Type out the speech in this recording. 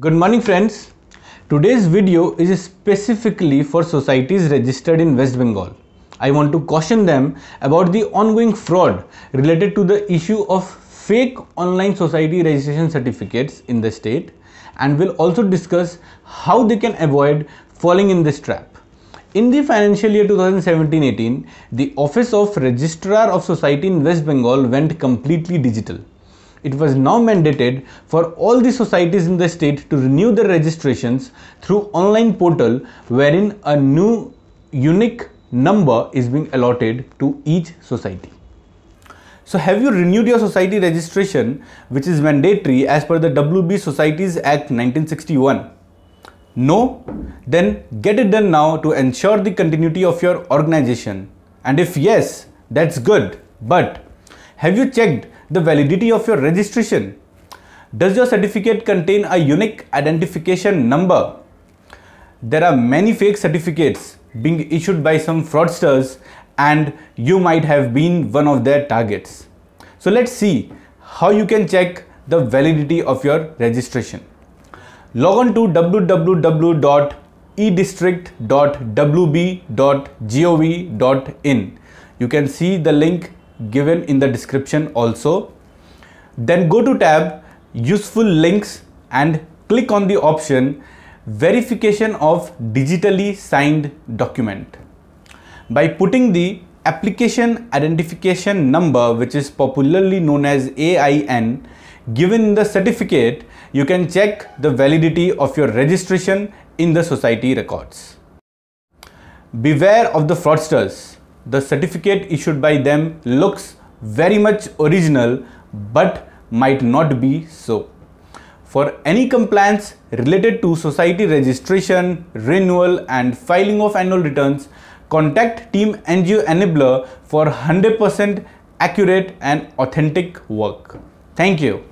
Good morning friends. Today's video is specifically for societies registered in West Bengal. I want to caution them about the ongoing fraud related to the issue of fake online society registration certificates in the state and will also discuss how they can avoid falling in this trap. In the financial year 2017-18, the Office of Registrar of Society in West Bengal went completely digital it was now mandated for all the societies in the state to renew their registrations through online portal wherein a new unique number is being allotted to each society. So have you renewed your society registration which is mandatory as per the WB Societies Act 1961? No? Then get it done now to ensure the continuity of your organization. And if yes, that's good. But have you checked the validity of your registration? Does your certificate contain a unique identification number? There are many fake certificates being issued by some fraudsters and you might have been one of their targets. So let's see how you can check the validity of your registration. Log on to www.edistrict.wb.gov.in. You can see the link given in the description also. Then go to tab useful links and click on the option verification of digitally signed document. By putting the application identification number which is popularly known as AIN given the certificate you can check the validity of your registration in the society records. Beware of the fraudsters the certificate issued by them looks very much original but might not be so. For any compliance related to society registration, renewal and filing of annual returns, contact Team NGO Enabler for 100% accurate and authentic work. Thank you.